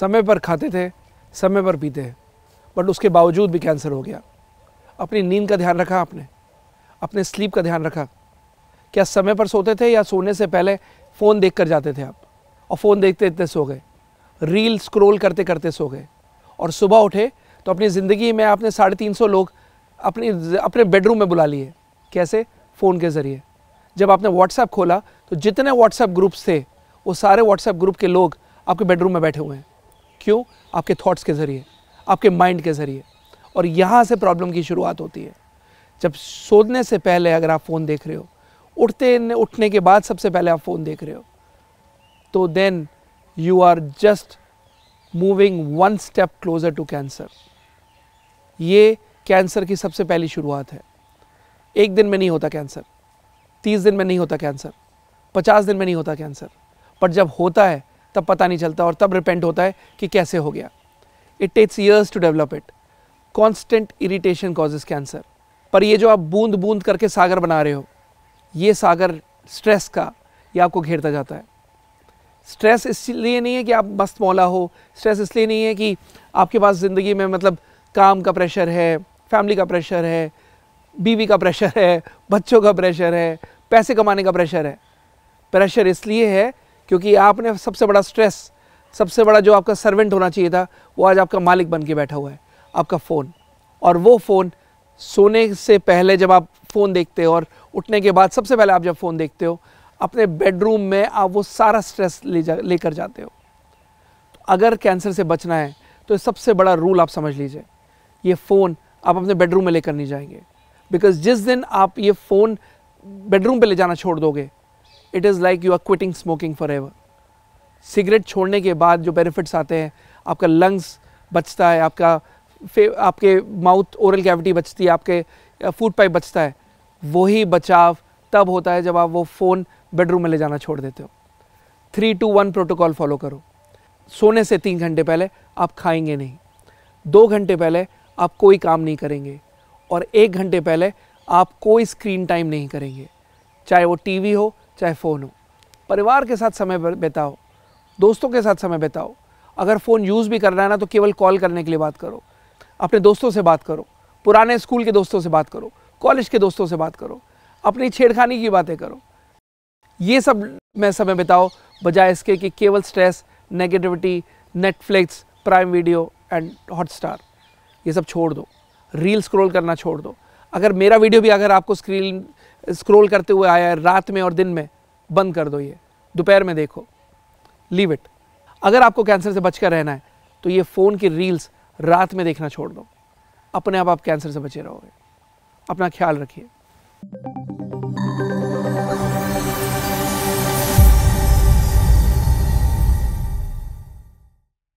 समय पर खाते थे समय पर पीते हैं बट उसके बावजूद भी कैंसर हो गया अपनी नींद का ध्यान रखा आपने अपने स्लीप का ध्यान रखा क्या समय पर सोते थे या सोने से पहले फ़ोन देख कर जाते थे आप और फ़ोन देखते देखते सो गए रील स्क्रोल करते करते सो गए और सुबह उठे तो अपनी ज़िंदगी में आपने साढ़े तीन सौ लोग अपनी अपने बेडरूम में बुला लिए कैसे फ़ोन के ज़रिए जब आपने व्हाट्सएप खोला तो जितने व्हाट्सएप ग्रुप्स थे वो सारे व्हाट्सएप ग्रुप के लोग आपके बेडरूम में बैठे हुए हैं क्यों आपके थॉट्स के ज़रिए आपके माइंड के ज़रिए और यहाँ से प्रॉब्लम की शुरुआत होती है जब सोने से पहले अगर आप फ़ोन देख रहे हो उठते उठने के बाद सबसे पहले आप फ़ोन देख रहे हो तो then you are just moving one step closer to cancer ये कैंसर की सबसे पहली शुरुआत है एक दिन में नहीं होता कैंसर तीस दिन में नहीं होता कैंसर पचास दिन में नहीं होता कैंसर पर जब होता है तब पता नहीं चलता और तब रिपेंट होता है कि कैसे हो गया it takes years to develop it constant irritation causes cancer पर ये जो आप बूंद बूंद करके सागर बना रहे हो ये सागर स्ट्रेस का ये आपको घेरता जाता है स्ट्रेस इसलिए नहीं है कि आप मस्त मौला हो स्ट्रेस इसलिए नहीं है कि आपके पास ज़िंदगी में मतलब काम का प्रेशर है फैमिली का प्रेशर है बीवी का प्रेशर है बच्चों का प्रेशर है पैसे कमाने का प्रेशर है प्रेशर इसलिए है क्योंकि आपने सबसे बड़ा स्ट्रेस सबसे बड़ा जो आपका सर्वेंट होना चाहिए था वो आज आपका मालिक बन के बैठा हुआ है आपका फ़ोन और वो फ़ोन सोने से पहले जब आप फ़ोन देखते हो और उठने के बाद सबसे पहले आप जब फ़ोन देखते हो अपने बेडरूम में आप वो सारा स्ट्रेस ले जा लेकर जाते हो तो अगर कैंसर से बचना है तो सबसे बड़ा रूल आप समझ लीजिए ये फ़ोन आप अपने बेडरूम में लेकर नहीं जाएंगे बिकॉज जिस दिन आप ये फ़ोन बेडरूम पे ले जाना छोड़ दोगे it is like you are quitting smoking forever cigarette छोड़ने के बाद जो बेनिफिट्स आते हैं आपका लंग्स बचता है आपका आपके माउथ ओरल कैविटी बचती है आपके फूड पाइप बचता है वही बचाव तब होता है जब आप वो फ़ोन बेडरूम में ले जाना छोड़ देते हो three two one protocol follow करो सोने से तीन घंटे पहले आप खाएंगे नहीं दो घंटे पहले आप कोई काम नहीं करेंगे और एक घंटे पहले आप कोई स्क्रीन टाइम नहीं करेंगे चाहे वो टीवी हो चाहे फ़ोन हो परिवार के साथ समय बिताओ दोस्तों के साथ समय बिताओ अगर फ़ोन यूज़ भी करना है ना तो केवल कॉल करने के लिए बात करो अपने दोस्तों से बात करो पुराने स्कूल के दोस्तों से बात करो कॉलेज के दोस्तों से बात करो अपनी छेड़खानी की बातें करो ये सब में समय बिताओ बजाय इसके कि केवल stress negativity Netflix Prime Video and Hotstar ये सब छोड़ दो रील स्क्रॉल करना छोड़ दो अगर मेरा वीडियो भी अगर आपको स्क्रीन स्क्रॉल करते हुए आया है रात में और दिन में बंद कर दो ये दोपहर में देखो लीव इट अगर आपको कैंसर से बचकर रहना है तो ये फ़ोन की रील्स रात में देखना छोड़ दो अपने आप आप कैंसर से बचे रहोगे अपना ख्याल रखिए